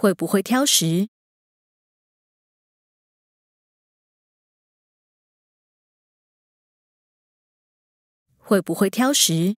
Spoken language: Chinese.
会不会挑食？会不会挑食？